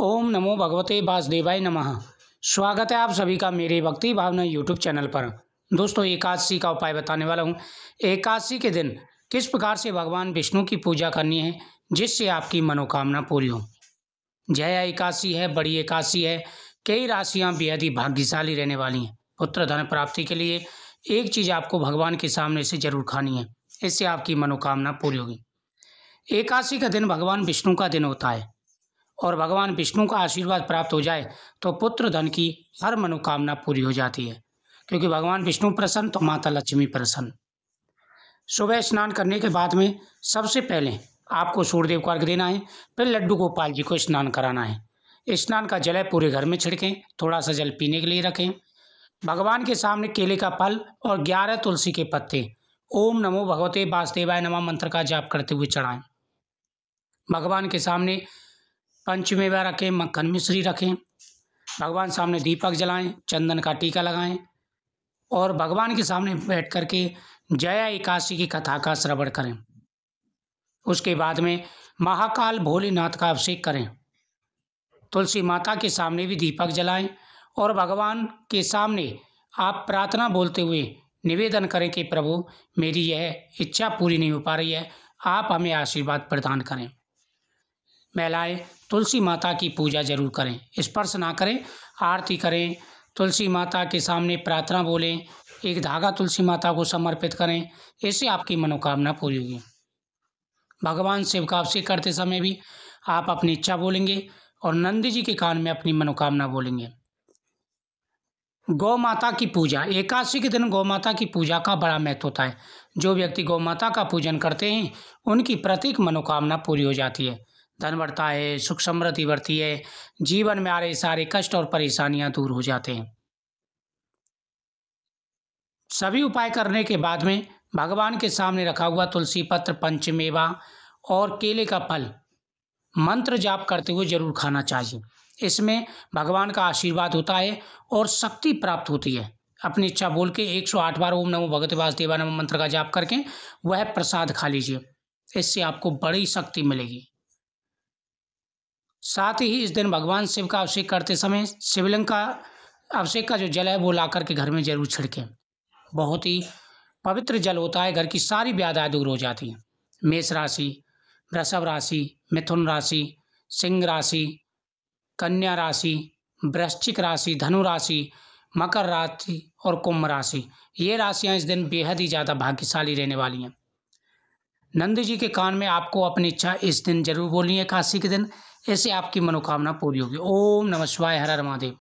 ओम नमो भगवते वासुदेवाय नमः स्वागत है आप सभी का मेरे भक्ति भावना यूट्यूब चैनल पर दोस्तों एकादशी का उपाय बताने वाला हूँ एकादशी के दिन किस प्रकार से भगवान विष्णु की पूजा करनी है जिससे आपकी मनोकामना पूरी हो जया एकादशी है बड़ी एकादशी है कई राशियाँ बेहद ही भाग्यशाली रहने वाली हैं पुत्र धन प्राप्ति के लिए एक चीज़ आपको भगवान के सामने से जरूर खानी है इससे आपकी मनोकामना पूरी होगी एकादशी का दिन भगवान विष्णु का दिन होता है और भगवान विष्णु का आशीर्वाद प्राप्त हो जाए तो पुत्र धन की हर मनोकामना पूरी हो जाती है क्योंकि भगवान विष्णु प्रसन्न तो माता लक्ष्मी प्रसन्न सुबह स्नान करने के बाद में सबसे पहले आपको सूर्यदेव को अर्घ देना है फिर लड्डू गोपाल जी को स्नान कराना है स्नान का जल है पूरे घर में छिड़कें थोड़ा सा जल पीने के लिए रखें भगवान के सामने केले का फल और ग्यारह तुलसी के पत्ते ओम नमो भगवते वासुदेवाय नमः मंत्र का जाप करते हुए चढ़ाएं भगवान के सामने पंचमेवा रखें मक्खन मिश्री रखें भगवान सामने दीपक जलाएं चंदन का टीका लगाएं और भगवान के सामने बैठ कर के जया एकादशी की कथा का श्रवण करें उसके बाद में महाकाल भोलेनाथ का अभिषेक करें तुलसी माता के सामने भी दीपक जलाएं और भगवान के सामने आप प्रार्थना बोलते हुए निवेदन करें कि प्रभु मेरी यह इच्छा पूरी नहीं हो पा रही है आप हमें आशीर्वाद प्रदान करें महिलाएं तुलसी माता की पूजा जरूर करें स्पर्श ना करें आरती करें तुलसी माता के सामने प्रार्थना बोलें एक धागा तुलसी माता को समर्पित करें इससे आपकी मनोकामना पूरी होगी भगवान शिव का अवश्य करते समय भी आप अपनी इच्छा बोलेंगे और नंद जी के कान में अपनी मनोकामना बोलेंगे गौ माता की पूजा एकादशी के दिन गौ माता की पूजा का बड़ा महत्व होता है जो व्यक्ति गौ माता का पूजन करते हैं उनकी प्रत्येक मनोकामना पूरी हो जाती है धन बढ़ता है सुख समृद्धि बढ़ती है जीवन में आ रहे सारे कष्ट और परेशानियां दूर हो जाते हैं सभी उपाय करने के बाद में भगवान के सामने रखा हुआ तुलसी पत्र पंचमेवा और केले का फल मंत्र जाप करते हुए जरूर खाना चाहिए इसमें भगवान का आशीर्वाद होता है और शक्ति प्राप्त होती है अपनी इच्छा बोल के 108 बार ओम नमो भगवते वासदेवा नमो मंत्र का जाप करके वह प्रसाद खा लीजिए इससे आपको बड़ी शक्ति मिलेगी साथ ही इस दिन भगवान शिव का अभिषेक करते समय शिवलिंग का अभिषेक का जो जल है वो ला करके घर में जरूर छिड़कें बहुत ही पवित्र जल होता है घर की सारी व्याधाएँ दूर हो जाती हैं मेष राशि वृषभ राशि मिथुन राशि सिंह राशि कन्या राशि वृश्चिक राशि धनु राशि मकर राशि और कुंभ राशि ये राशियाँ इस दिन बेहद ही ज़्यादा भाग्यशाली रहने वाली हैं नंद जी के कान में आपको अपनी इच्छा इस दिन जरूर बोलनी है काशी के दिन ऐसे आपकी मनोकामना पूरी होगी ओम नमः शिवाय हर हर महादेव